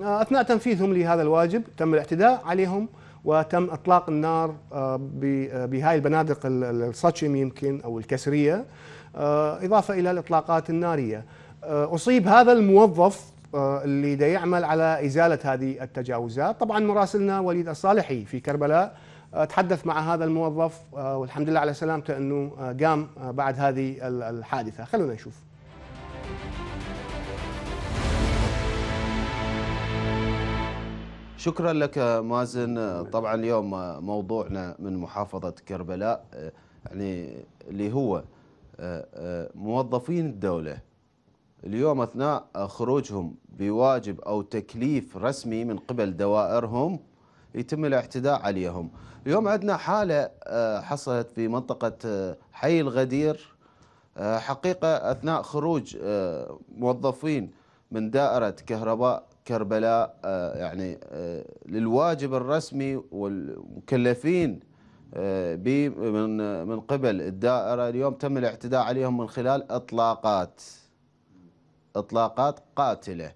آه، اثناء تنفيذهم لهذا الواجب تم الاعتداء عليهم وتم اطلاق النار آه، بهاي البنادق الساتشم يمكن او الكسريه آه، اضافه الى الاطلاقات الناريه اصيب هذا الموظف اللي دا يعمل على ازاله هذه التجاوزات طبعا مراسلنا وليد الصالحي في كربلاء تحدث مع هذا الموظف والحمد لله على سلامته انه قام بعد هذه الحادثه خلونا نشوف شكرا لك مازن طبعا اليوم موضوعنا من محافظة كربلاء يعني اللي هو آه، آه، موظفين الدولة اليوم أثناء خروجهم بواجب أو تكليف رسمي من قبل دوائرهم يتم الاعتداء عليهم اليوم عندنا حالة آه، حصلت في منطقة حي الغدير حقيقة أثناء خروج موظفين من دائرة كهرباء كربلاء آه، يعني آه، للواجب الرسمي والمكلفين آه، من من قبل الدائره اليوم تم الاعتداء عليهم من خلال اطلاقات اطلاقات قاتله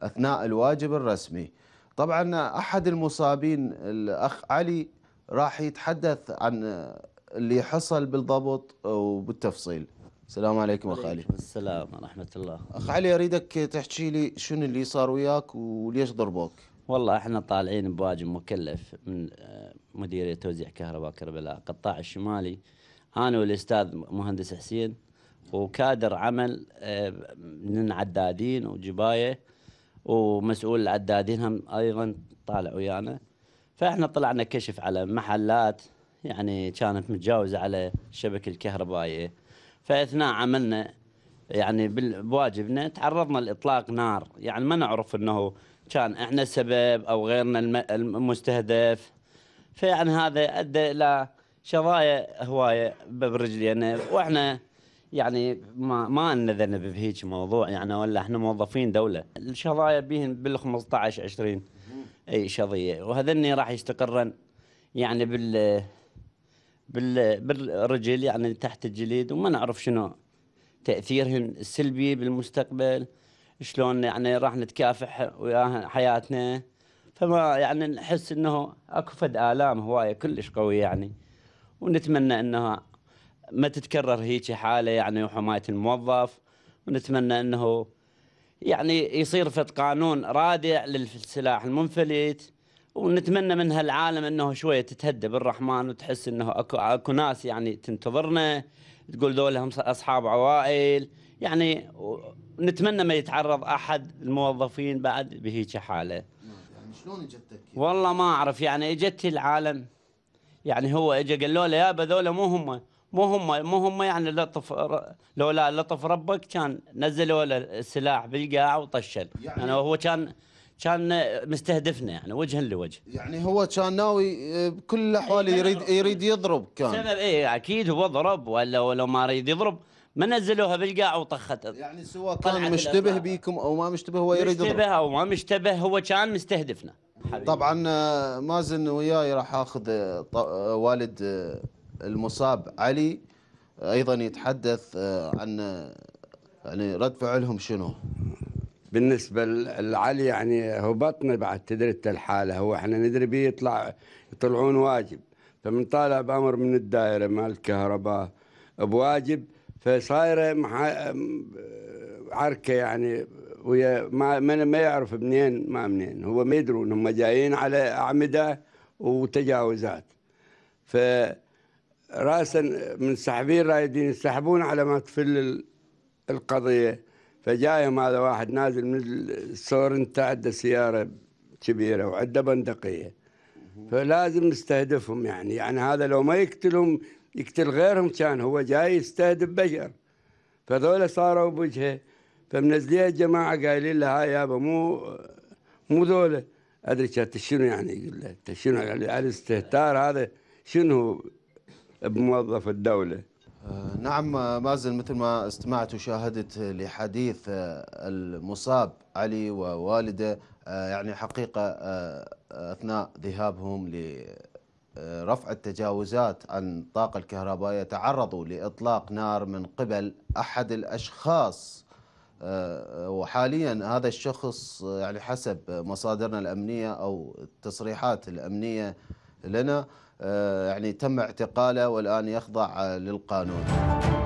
اثناء الواجب الرسمي طبعا احد المصابين الاخ علي راح يتحدث عن اللي حصل بالضبط وبالتفصيل السلام عليكم اخ علي السلام ورحمه الله اخ علي اريدك تحكي لي شنو اللي صار وياك وليش ضربوك والله احنا طالعين بواجب مكلف من آه، مديريه توزيع كهرباء كربلاء القطاع الشمالي انا والاستاذ مهندس حسين وكادر عمل آه، من عدادين وجبايه ومسؤول العدادين هم ايضا طالع ويانا فاحنا طلعنا كشف على محلات يعني كانت متجاوزه على الشبكه الكهربائيه فاثناء عملنا يعني بواجبنا تعرضنا لاطلاق نار يعني ما نعرف انه كان احنا السبب او غيرنا المستهدف فيعني هذا ادى الى شظايا هوايه برجلينا واحنا يعني ما ما لنا ذنب بهيج موضوع يعني ولا احنا موظفين دوله الشظايا بهن بال 15 20 اي شظيه وهذني راح يستقرن يعني بال بالرجل يعني تحت الجليد وما نعرف شنو تاثيرهن السلبي بالمستقبل شلون يعني راح نتكافح ويا حياتنا فما يعني نحس انه اكو فد الام هوايه كلش قويه يعني ونتمنى انها ما تتكرر هيك حاله يعني وحمايه الموظف ونتمنى انه يعني يصير فد قانون رادع للسلاح المنفلت ونتمنى من هالعالم انه شويه تتهدى بالرحمن وتحس انه اكو اكو ناس يعني تنتظرنا تقول دول هم اصحاب عوائل يعني نتمنى ما يتعرض احد الموظفين بعد بهيك حاله يعني شلون اجتك والله ما اعرف يعني اجت العالم يعني هو اجى قالوا له يابا ذولا مو هم مو هم مو هم يعني لطف لولا لطف ربك كان نزلوا له السلاح بالقاع وطشل يعني, يعني هو كان كان مستهدفنا يعني وجها لوجه يعني هو كان ناوي آه، بكل الاحوال إيه، يريد يريد يضرب كان سبب اي اكيد هو ضرب ولا ولو ما يريد يضرب ما نزلوها بالقاع وطخت يعني سواء كان مشتبه بيكم او ما مشتبه هو يريد يضرب مشتبه او ما مشتبه هو كان مستهدفنا حبيب. طبعا آه، مازن وياي راح اخذ آه، والد المصاب علي ايضا يتحدث عن يعني رد فعلهم شنو بالنسبه لعلي يعني هبطنا بعد تدري الحاله هو احنا ندري بيه يطلع يطلعون واجب فمن طالع بامر من الدائره مال الكهرباء بواجب فصايره مح... عركه يعني ويا ما ما يعرف منين ما منين هو ما يدرون هم جايين على اعمده وتجاوزات ف راسا من سحبين رايدين يسحبون على ما تفل القضيه فجايهم هذا واحد نازل من السورنت عنده سياره كبيره وعنده بندقيه فلازم نستهدفهم يعني يعني هذا لو ما يقتلهم يقتل غيرهم كان هو جاي يستهدف بشر فذولا صاروا بوجهه فمنزليه الجماعه قايلين له هاي يابا مو مو ذولا ادري كانت شنو يعني يقول له شنو يعني؟ الاستهتار هذا شنو بموظف الدوله آه، نعم آه، مازن مثل ما استمعت وشاهدت لحديث آه، المصاب علي ووالده يعني حقيقة أثناء ذهابهم لرفع التجاوزات عن الطاقة الكهربائية تعرضوا لإطلاق نار من قبل أحد الأشخاص وحاليا هذا الشخص يعني حسب مصادرنا الأمنية أو التصريحات الأمنية لنا آه، يعني تم اعتقاله والآن يخضع للقانون